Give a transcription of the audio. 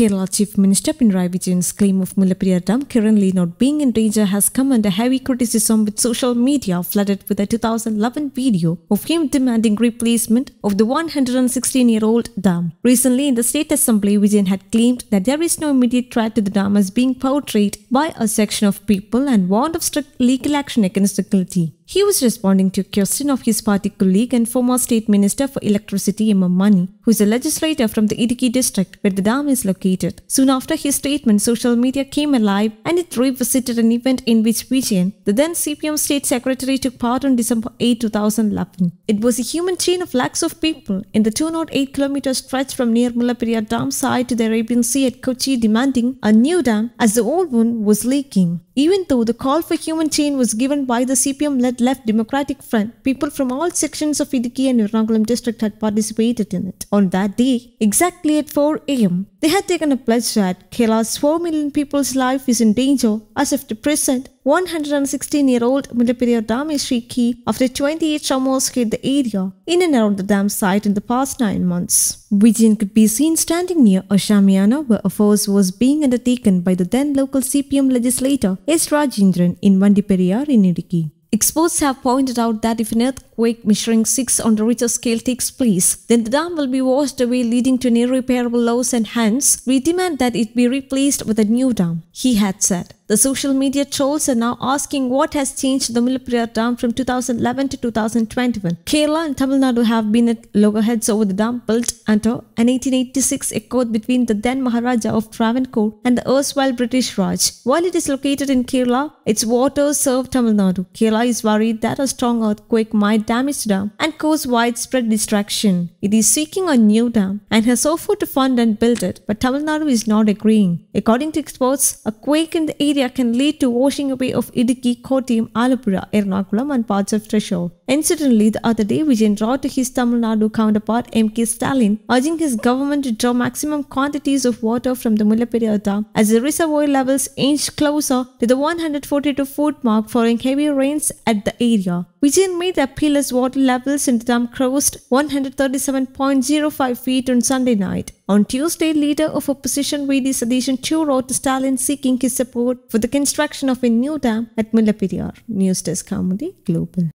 Kerala Chief Minister Pinarayi Vijayan's claim of Mullaperiyar Dam currently not being in danger has come under heavy criticism with social media flooded with a 2011 video of him demanding replacement of the 116-year-old dam. Recently in the State Assembly, Vijayan had claimed that there is no immediate threat to the dam as being portrayed by a section of people and warned of strict legal action against the guilty. He was responding to a question of his party colleague and former State Minister for Electricity M. Mani, who is a legislator from the Idiki district where the dam is located. Soon after his statement, social media came alive and it revisited an event in which Vijayan, the then CPM State Secretary, took part on December 8, 2011. It was a human chain of lakhs of people in the 208 km stretch from near Mullapiriya dam site to the Arabian Sea at Kochi demanding a new dam as the old one was leaking. Even though the call for human change was given by the CPM-led Left Democratic Front, people from all sections of Idukki and Ernakulam district had participated in it. On that day, exactly at 4 am, they had taken a pledge that Kerala's 4 million people's life is in danger as of the present 116-year-old Mullaperiyar Dam is after 28 tremors hit the area in and around the dam site in the past 9 months. Vijayan could be seen standing near a where a force was being undertaken by the then local CPM legislator S. Rajendran in Vandiperiyar in Idiki. Experts have pointed out that if an earthquake measuring 6 on the Richter scale takes place, then the dam will be washed away leading to an irreparable loss and hence we demand that it be replaced with a new dam, he had said. The social media trolls are now asking what has changed the Mullaperiyar dam from 2011 to 2021. Kerala and Tamil Nadu have been at loggerheads over the dam built under an 1886 accord between the then Maharaja of Travancore and the erstwhile British Raj. While it is located in Kerala, its waters serve Tamil Nadu. Kerala is worried that a strong earthquake might damage the dam and cause widespread destruction. It is seeking a new dam and has offered to fund and build it, but Tamil Nadu is not agreeing. According to experts, a quake in the area can lead to washing away of Idiki, Kottayam, Alapura, Ernakulam and parts of Trichur. Incidentally, the other day Vijayan wrote to his Tamil Nadu counterpart M.K. Stalin, urging his government to draw maximum quantities of water from the Mullaperiyar dam as the reservoir levels inch closer to the 142 foot mark following heavy rains at the area. Vijay made the appeal water levels in the dam crossed 137.05 feet on Sunday night. On Tuesday, leader of opposition V.D. Sadishan Chu wrote to Stalin seeking his support for the construction of a new dam at Mullaperiyar. News Desk Comedy Global.